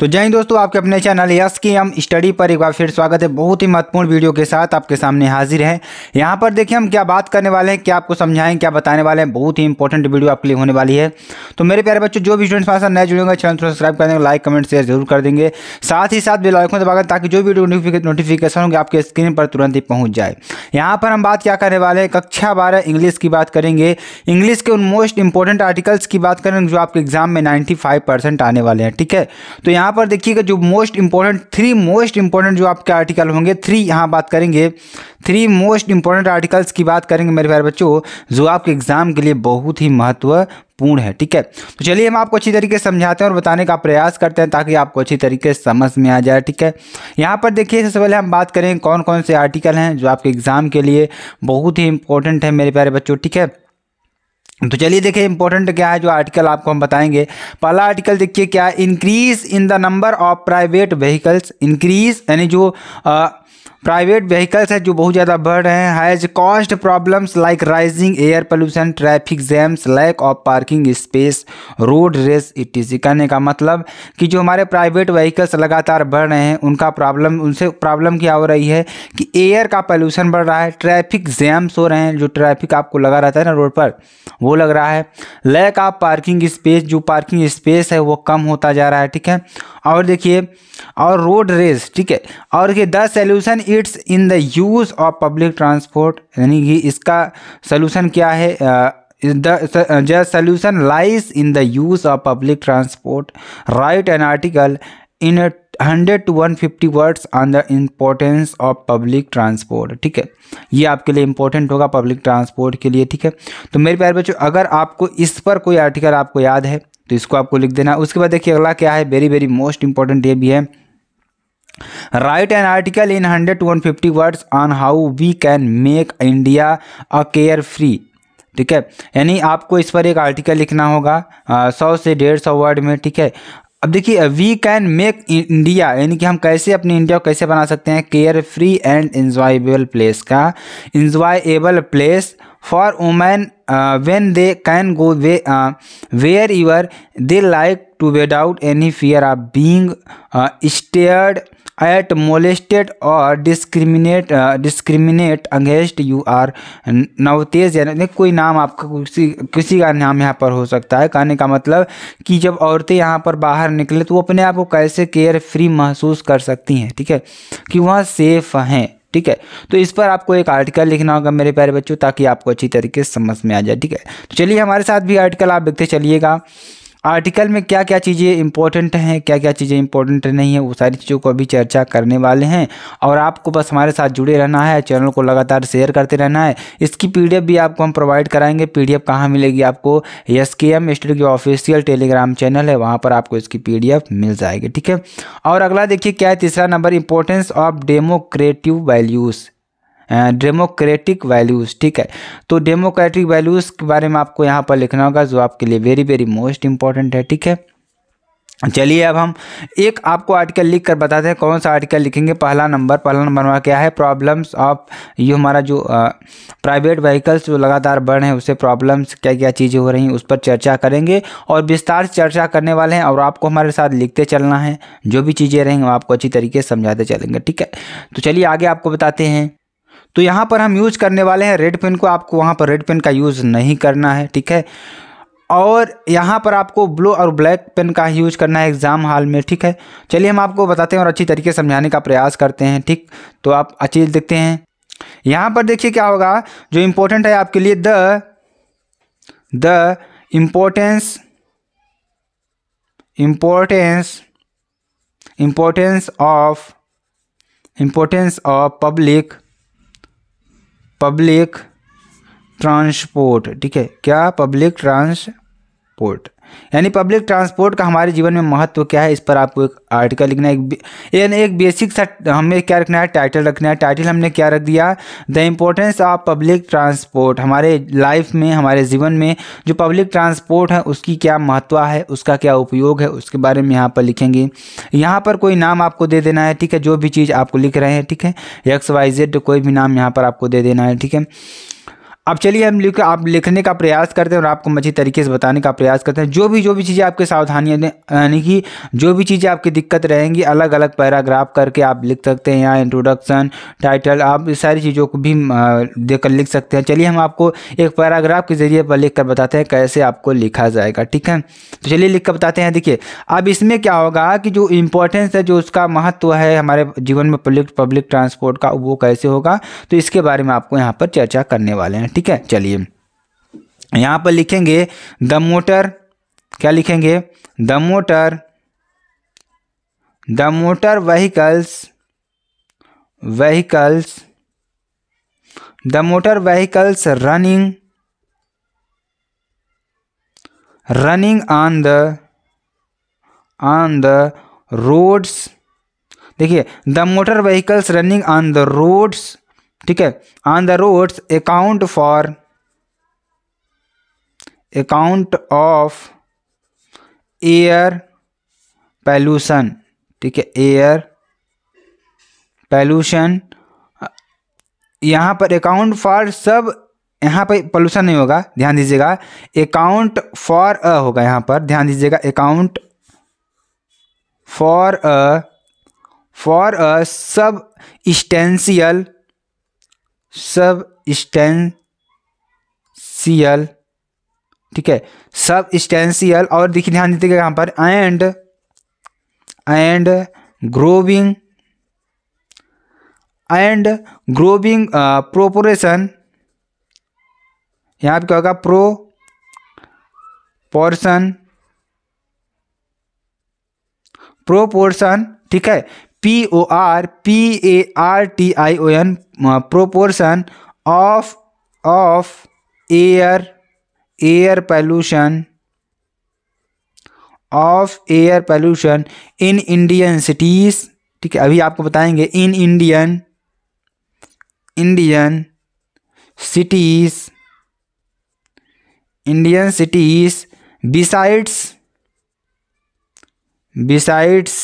तो जय हिंद दोस्तों आपके अपने चैनल यस की हम स्टडी पर एक बार फिर स्वागत है बहुत ही महत्वपूर्ण वीडियो के साथ आपके सामने हाजिर है यहाँ पर देखिए हम क्या बात करने वाले हैं क्या आपको समझाएं क्या बताने वाले हैं बहुत ही इंपॉर्टेंट वीडियो आपके लिए होने वाली है तो मेरे प्यारे बच्चों जो भी स्टूडेंट्स हमारे साथ नए जुड़ेंगे चैनल को सब्सक्राइब कर देंगे लाइक कमेंट शेयर जरूर कर देंगे साथ ही साथ बेलाइकन दबाकर ताकि जो वीडियो नोटिफिकेशन होंगे आपके स्क्रीन पर तुरंत ही पहुँच जाए यहाँ पर हम बात क्या करने वाले हैं कक्षा बारह इंग्लिश की बात करेंगे इंग्लिश के उन मोस्ट इंपॉर्टेंट आर्टिकल्स की बात करेंगे जो आपके एग्जाम में नाइन्टी आने वाले हैं ठीक है तो यहाँ यहाँ पर देखिएगा जो most important three most important जो आपके आर्टिकल होंगे थ्री यहाँ बात करेंगे थ्री मोस्ट इंपॉर्टेंट आर्टिकल्स की बात करेंगे मेरे प्यारे बच्चों जो आपके एग्जाम के लिए बहुत ही महत्व पूर्ण है ठीक है तो चलिए हम आपको अच्छी तरीके से समझाते हैं और बताने का प्रयास करते हैं ताकि आपको अच्छी तरीके से समझ में आ जाए ठीक है यहाँ पर देखिए सबसे पहले हम बात करें कौन कौन से आर्टिकल हैं जो आपके एग्ज़ाम के लिए बहुत ही इंपॉर्टेंट है मेरे प्यारे बच्चों ठीक है तो चलिए देखिए इंपॉर्टेंट क्या है जो आर्टिकल आपको हम बताएंगे पहला आर्टिकल देखिए क्या increase in the number of private vehicles increase यानी जो आ, प्राइवेट व्हीकल्स हैं जो बहुत ज़्यादा बढ़ रहे हैं has caused problems like rising air pollution traffic jams lack of parking space road rage etc कहने का मतलब कि जो हमारे प्राइवेट व्हीकल्स लगातार बढ़ रहे हैं उनका प्रॉब्लम उनसे प्रॉब्लम क्या हो रही है कि एयर का पॉल्यूशन बढ़ रहा है ट्रैफिक जैम्स हो रहे हैं जो ट्रैफिक आपको लगा रहता है ना रोड पर वो लग रहा है लैक ऑफ पार्किंग स्पेस जो पार्किंग स्पेस है वो कम होता जा रहा है ठीक है और देखिए और रोड रेस ठीक है और ये दस solution solution it's in the use of public transport यानी कि इसका सोल्यूशन क्या है the solution lies in the use of public transport write an article in hundred to one fifty words on the importance of public transport ठीक है ये आपके लिए इंपॉर्टेंट होगा पब्लिक ट्रांसपोर्ट के लिए ठीक है तो मेरे प्यारे बच्चों अगर आपको इस पर कोई आर्टिकल आपको याद है तो इसको आपको लिख देना उसके बाद देखिए अगला क्या है वेरी वेरी मोस्ट इंपॉर्टेंट ये भी है write an article in hundred to one fifty words on how we can make India a care free ठीक है यानी आपको इस पर एक आर्टिकल लिखना होगा सौ से डेढ़ सौ वर्ड में ठीक है अब देखिए वी कैन मेक इंडिया यानी कि हम कैसे अपनी इंडिया को कैसे बना सकते हैं care free and enjoyable place का enjoyable place for women when they can go way where your they like to without any fear of being stared at molested और discriminate discriminate against you are Navtej यानी कोई नाम आपका किसी किसी का नाम यहाँ पर हो सकता है कहने का मतलब कि जब औरतें यहाँ पर बाहर निकले तो वो अपने आप को कैसे केयर फ्री महसूस कर सकती हैं ठीक है कि वह सेफ़ हैं ठीक है तो इस पर आपको एक आर्टिकल लिखना होगा मेरे प्यारे बच्चों ताकि आपको अच्छी तरीके से समझ में आ जाए ठीक है तो चलिए हमारे साथ भी आर्टिकल आप देखते चलिएगा आर्टिकल में क्या क्या चीज़ें इंपॉर्टेंट हैं क्या क्या चीज़ें इंपॉर्टेंट नहीं है वो सारी चीज़ों को अभी चर्चा करने वाले हैं और आपको बस हमारे साथ जुड़े रहना है चैनल को लगातार शेयर करते रहना है इसकी पीडीएफ भी आपको हम प्रोवाइड कराएंगे पीडीएफ कहाँ मिलेगी आपको S K M study official Telegram channel है वहाँ पर आपको इसकी पी मिल जाएगी ठीक है और अगला देखिए क्या है तीसरा नंबर importance of democratic values democratic values ठीक है तो डेमोक्रेटिक वैल्यूज़ के बारे में आपको यहाँ पर लिखना होगा जो आपके लिए वेरी वेरी मोस्ट इंपॉर्टेंट है ठीक है चलिए अब हम एक आपको आर्टिकल लिख कर बताते हैं कौन सा आर्टिकल लिखेंगे पहला नंबर पहला नंबर हमारा क्या है प्रॉब्लम्स ऑफ ये हमारा जो प्राइवेट व्हीकल्स जो लगातार बढ़ रहे हैं उससे प्रॉब्लम्स क्या क्या चीज़ें हो रही हैं उस पर चर्चा करेंगे और विस्तार से चर्चा करने वाले हैं और आपको हमारे साथ लिखते चलना है जो भी चीज़ें रहेंगी वो आपको अच्छी तरीके से समझाते चलेंगे ठीक है तो चलिए आगे आपको बताते हैं तो यहाँ पर हम यूज करने वाले हैं रेड पेन को आपको वहाँ पर रेड पेन का यूज़ नहीं करना है ठीक है और यहाँ पर आपको ब्लू और ब्लैक पेन का यूज करना है एग्ज़ाम हॉल में ठीक है चलिए हम आपको बताते हैं और अच्छी तरीके से समझाने का प्रयास करते हैं ठीक तो आप अच्छी देखते हैं यहाँ पर देखिए क्या होगा जो इम्पोर्टेंट है आपके लिए the the importance importance importance of importance of public public transport ठीक है क्या पब्लिक ट्रांसपोर्ट यानी पब्लिक ट्रांसपोर्ट का हमारे जीवन में महत्व क्या है इस पर आपको एक आर्टिकल लिखना है यानी एक बेसिक सा हमें क्या रखना है टाइटल रखना है टाइटल हमने क्या रख दिया the importance of public transport हमारे लाइफ में हमारे जीवन में जो पब्लिक ट्रांसपोर्ट है उसकी क्या महत्व है उसका क्या उपयोग है उसके बारे में यहाँ पर लिखेंगे यहाँ पर कोई नाम आपको दे देना है ठीक है जो भी चीज़ आपको लिख रहे हैं ठीक है एक्स वाई जेड कोई भी नाम यहाँ पर आपको दे देना है ठीक है अब चलिए हम लिख आप लिखने का प्रयास करते हैं और आपको अच्छी तरीके से बताने का प्रयास करते हैं जो भी जो भी चीज़ें आपके सावधानियाँ यानी कि जो भी चीज़ें आपकी दिक्कत रहेंगी अलग अलग पैराग्राफ करके आप लिख सकते हैं यहाँ इंट्रोडक्शन टाइटल आप सारी चीज़ों को भी देकर लिख सकते हैं चलिए हम आपको एक पैराग्राफ के ज़रिए पर लिख कर बताते हैं कैसे आपको लिखा जाएगा ठीक है तो चलिए लिख कर बताते हैं देखिए अब इसमें क्या होगा कि जो इम्पोर्टेंस है जो उसका महत्व है हमारे जीवन में पब्लिक पब्लिक ट्रांसपोर्ट का वो कैसे होगा तो इसके बारे में आपको यहाँ पर चर्चा करने वाले हैं ठीक है चलिए यहाँ पर लिखेंगे द मोटर क्या लिखेंगे the motor the motor vehicles vehicles the motor vehicles running running on the on the roads देखिए the motor vehicles running on the roads ठीक है on the roads account for account of air pollution ठीक है air पैल्यूशन यहाँ पर account for सब यहाँ पर पॉल्यूशन नहीं होगा ध्यान दीजिएगा अकाउंट फॉर अ होगा यहाँ पर ध्यान दीजिएगा account for a for a substantial substantial ठीक है सबस्टेंशियल और देखिए ध्यान दीजिएगा यहां पर and and growing and growing proportion यहां पर क्या होगा प्रो पोर्सन प्रोपोर्शन ठीक है P O R P A R T I O N proportion of of air air pollution of air pollution in Indian cities ठीक है अभी आपको बताएंगे in Indian Indian cities Indian cities besides besides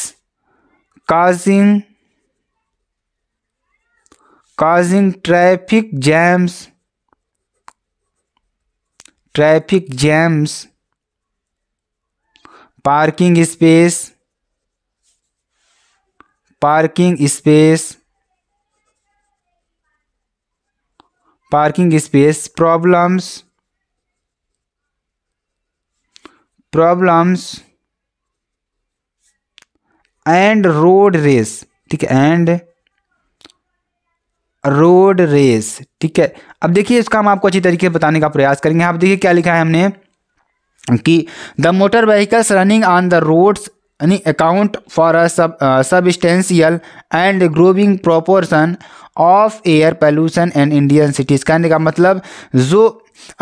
causing causing traffic jams traffic jams parking space parking space parking space problems problems and road rage ठीक है and road rage ठीक है अब देखिए इसका हम आपको अच्छी तरीके से बताने का प्रयास करेंगे आप देखिए क्या लिखा है हमने कि the motor vehicles running on the roads यानी account for a sub substantial and growing proportion of air pollution and Indian cities कहने का मतलब जो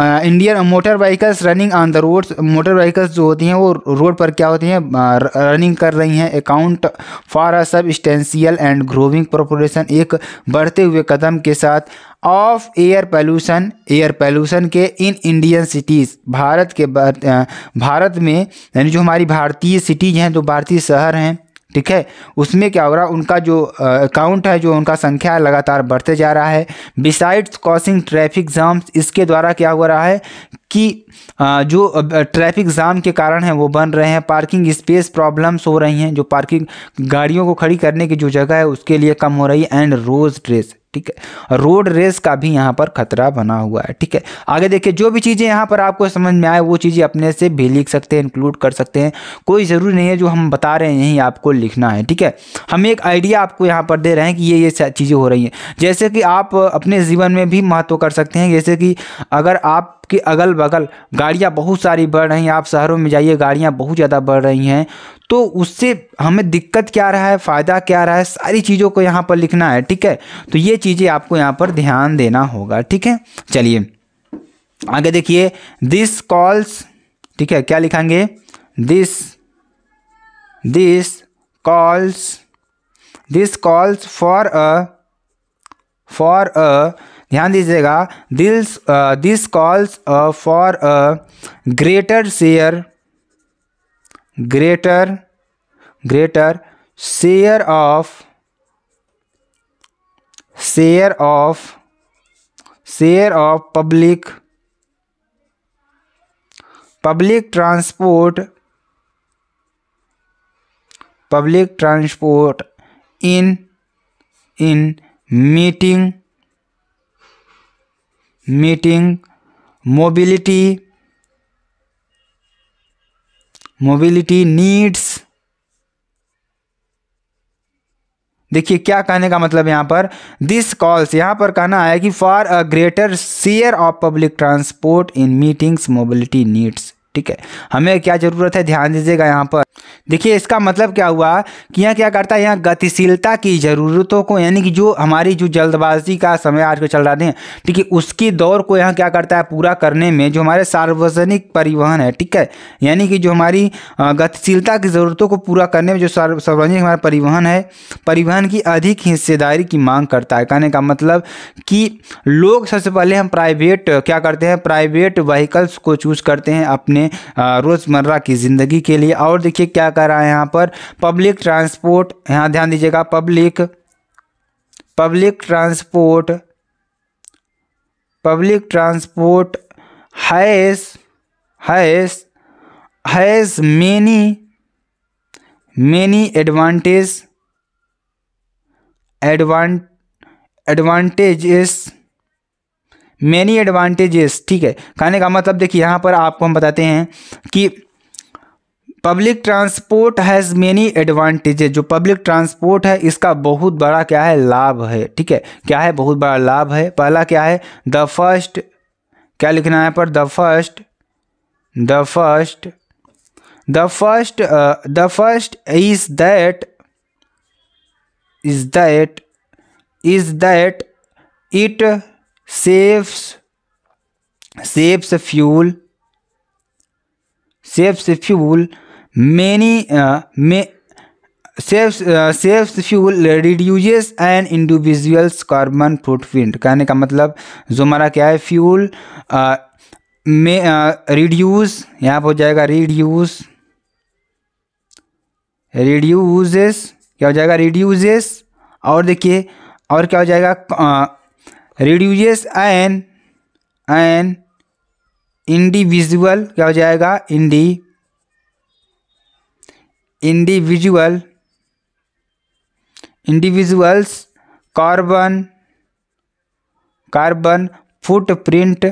Indian motor vehicles running on the road motor vehicles जो होती हैं वो रोड पर क्या होती हैं रनिंग कर रही हैं अकाउंट फॉर अ सब स्टेंशियल एंड ग्रोविंग प्रोपोरेशन एक बढ़ते हुए कदम के साथ of air pollution air pollution के इन इंडियन सिटीज़ भारत के भारत में यानी जो हमारी भारतीय सिटीज़ हैं जो भारतीय शहर हैं ठीक है उसमें क्या हो रहा है उनका जो अकाउंट है जो उनका संख्या है लगातार बढ़ते जा रहा है बिसाइड्स कॉसिंग ट्रैफिक जाम्स इसके द्वारा क्या हो रहा है कि जो ट्रैफिक जाम के कारण है वो बन रहे हैं पार्किंग स्पेस प्रॉब्लम्स हो रही हैं जो पार्किंग गाड़ियों को खड़ी करने की जो जगह है उसके लिए कम हो रही है एंड रोज ट्रेस ठीक है रोड रेस का भी यहाँ पर खतरा बना हुआ है ठीक है आगे देखिए जो भी चीज़ें यहाँ पर आपको समझ में आए वो चीज़ें अपने से भी लिख सकते हैं इंक्लूड कर सकते हैं कोई ज़रूरी नहीं है जो हम बता रहे हैं यही आपको लिखना है ठीक है हम एक आइडिया आपको यहाँ पर दे रहे हैं कि ये ये चीज़ें हो रही हैं जैसे कि आप अपने जीवन में भी महत्व कर सकते हैं जैसे कि अगर आप आपके अगल बगल गाड़ियाँ बहुत सारी बढ़ रही हैं आप शहरों में जाइए गाड़ियाँ बहुत ज़्यादा बढ़ रही हैं तो उससे हमें दिक्कत क्या रहा है फ़ायदा क्या रहा है सारी चीज़ों को यहाँ पर लिखना है ठीक है तो ये चीज़ें आपको यहाँ पर ध्यान देना होगा ठीक है चलिए आगे देखिए दिस कॉल्स ठीक है क्या लिखाएंगे this this calls this calls for a for a ध्यान दीजिएगा this this calls for a greater share greater greater share of share of share of public public transport public transport in in meeting meeting mobility mobility needs देखिए क्या कहने का मतलब यहां पर this calls यहां पर कहना है कि for a greater share of public transport in meetings mobility needs ठीक है हमें क्या ज़रूरत है ध्यान दीजिएगा यहाँ पर देखिए इसका मतलब क्या हुआ कि यहाँ क्या करता है यहाँ गतिशीलता की ज़रूरतों को यानी कि जो हमारी जो जल्दबाजी का समय आज आजकल चल रहा है ठीक है उसकी दौर को यहाँ क्या करता है पूरा करने में जो हमारे सार्वजनिक परिवहन है ठीक है यानी कि जो हमारी गतिशीलता की ज़रूरतों को पूरा करने में जो सार्वजनिक हमारा परिवहन है परिवहन की अधिक हिस्सेदारी की मांग करता है कहने का मतलब कि लोग सबसे पहले हम प्राइवेट क्या करते हैं प्राइवेट व्हीकल्स को चूज करते हैं अपने अपने रोज़मर्रा की ज़िंदगी के लिए और देखिए क्या कर रहा है यहाँ पर पब्लिक ट्रांसपोर्ट यहाँ ध्यान दीजिएगा public public transport public transport has has has many many advantage advantage advantages many advantages ठीक है कहने का मतलब देखिए यहाँ पर आपको हम बताते हैं कि public transport has many advantages जो पब्लिक ट्रांसपोर्ट है इसका बहुत बड़ा क्या है लाभ है ठीक है क्या है बहुत बड़ा लाभ है पहला क्या है द फर्स्ट क्या लिखना है पर the first the first the first the first is that is that is that it safes safes fuel safes fuel many uh, safes safes fuel reduce N individuals carbon footprint कहने का मतलब जो हमारा क्या है फ्यूल में reduce यहाँ पर हो जाएगा रिड्यूज रिड्यूजेस क्या हो जाएगा रिड्यूजेस और देखिए और क्या हो जाएगा uh, reduces an an individual क्या हो जाएगा इंडी individual individuals carbon carbon footprint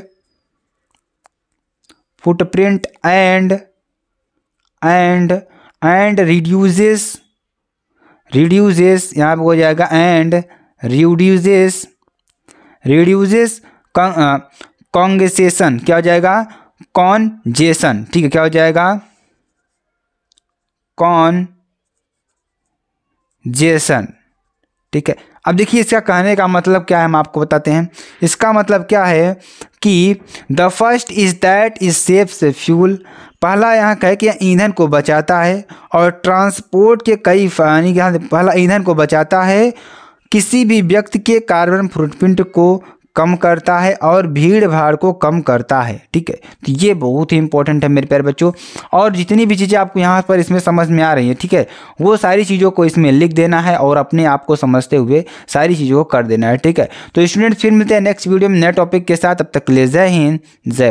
footprint and and and reduces reduces यहाँ पर हो जाएगा एंड रिड्यूजेस रिड्यूजेस कॉन्गेसेशन क्या हो जाएगा कॉन्जेशन ठीक है क्या हो जाएगा कॉन जेसन ठीक है अब देखिए इसका कहने का मतलब क्या है हम आपको बताते हैं इसका मतलब क्या है कि the first is that is सेफ से फ्यूल पहला यहाँ कहे कि ईंधन को बचाता है और ट्रांसपोर्ट के कई यानी पहला ईंधन को बचाता है किसी भी व्यक्ति के कार्बन फुटप्रिंट को कम करता है और भीड़ भाड़ को कम करता है ठीक है तो ये बहुत ही इंपॉर्टेंट है मेरे प्यारे बच्चों और जितनी भी चीज़ें आपको यहाँ पर इसमें समझ में आ रही हैं ठीक है वो सारी चीज़ों को इसमें लिख देना है और अपने आप को समझते हुए सारी चीज़ों को कर देना है ठीक है तो स्टूडेंट फिर मिलते हैं नेक्स्ट वीडियो में नए टॉपिक के साथ अब तक ले जय हिंद जय